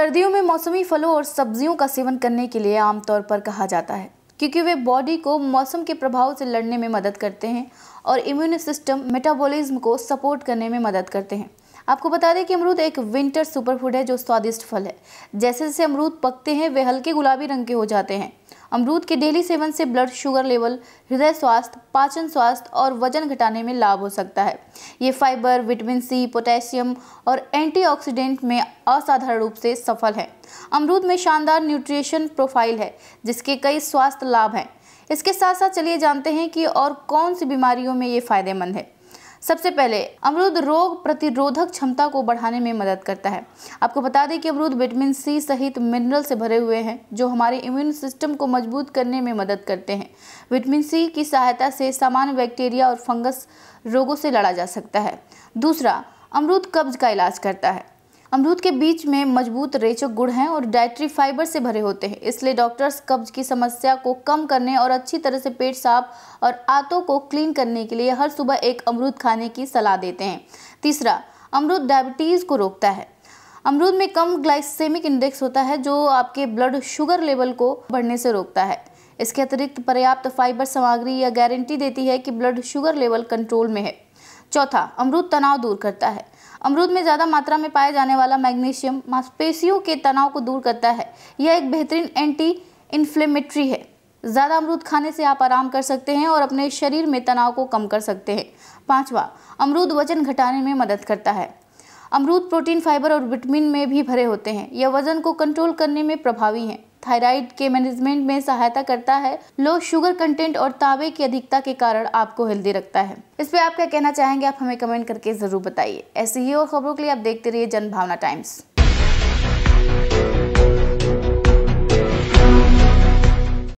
सर्दियों में मौसमी फलों और सब्जियों का सेवन करने के लिए आमतौर पर कहा जाता है क्योंकि वे बॉडी को मौसम के प्रभाव से लड़ने में मदद करते हैं और इम्यून सिस्टम मेटाबॉलिज्म को सपोर्ट करने में मदद करते हैं आपको बता दें कि अमरूद एक विंटर सुपरफूड है जो स्वादिष्ट फल है जैसे जैसे अमरूद पकते हैं वे हल्के गुलाबी रंग के हो जाते हैं अमरूद के डेली सेवन से ब्लड शुगर लेवल हृदय स्वास्थ्य पाचन स्वास्थ्य और वजन घटाने में लाभ हो सकता है ये फाइबर विटामिन सी पोटेशियम और एंटीऑक्सीडेंट में असाधारण रूप से सफल है अमरूद में शानदार न्यूट्रिशन प्रोफाइल है जिसके कई स्वास्थ्य लाभ हैं इसके साथ साथ चलिए जानते हैं कि और कौन सी बीमारियों में ये फायदेमंद है सबसे पहले अमरूद रोग प्रतिरोधक क्षमता को बढ़ाने में मदद करता है आपको बता दें कि अमरूद विटामिन सी सहित मिनरल से भरे हुए हैं जो हमारे इम्यून सिस्टम को मजबूत करने में मदद करते हैं विटामिन सी की सहायता से सामान्य बैक्टीरिया और फंगस रोगों से लड़ा जा सकता है दूसरा अमरूद कब्ज का इलाज करता है अमरूद के बीज में मजबूत रेचक गुड़ हैं और डायट्री फाइबर से भरे होते हैं इसलिए डॉक्टर्स कब्ज की समस्या को कम करने और अच्छी तरह से पेट साफ और आंतों को क्लीन करने के लिए हर सुबह एक अमरूद खाने की सलाह देते हैं तीसरा अमरूद डायबिटीज़ को रोकता है अमरूद में कम ग्लाइसेमिक इंडेक्स होता है जो आपके ब्लड शुगर लेवल को बढ़ने से रोकता है इसके अतिरिक्त पर्याप्त फाइबर सामग्री यह गारंटी देती है कि ब्लड शुगर लेवल कंट्रोल में है चौथा अमरूद तनाव दूर करता है अमरूद में ज़्यादा मात्रा में पाया जाने वाला मैग्नीशियम मांसपेशियों के तनाव को दूर करता है यह एक बेहतरीन एंटी इन्फ्लेमेटरी है ज़्यादा अमरूद खाने से आप आराम कर सकते हैं और अपने शरीर में तनाव को कम कर सकते हैं पाँचवा अमरूद वजन घटाने में मदद करता है अमरूद प्रोटीन फाइबर और विटामिन में भी भरे होते हैं यह वजन को कंट्रोल करने में प्रभावी हैं थायराइड के मैनेजमेंट में सहायता करता है लो शुगर कंटेंट और तावे की अधिकता के कारण आपको हेल्दी रखता है इस पे आप क्या कहना चाहेंगे आप हमें कमेंट करके जरूर बताइए ऐसी ही और खबरों के लिए आप देखते रहिए जनभावना टाइम्स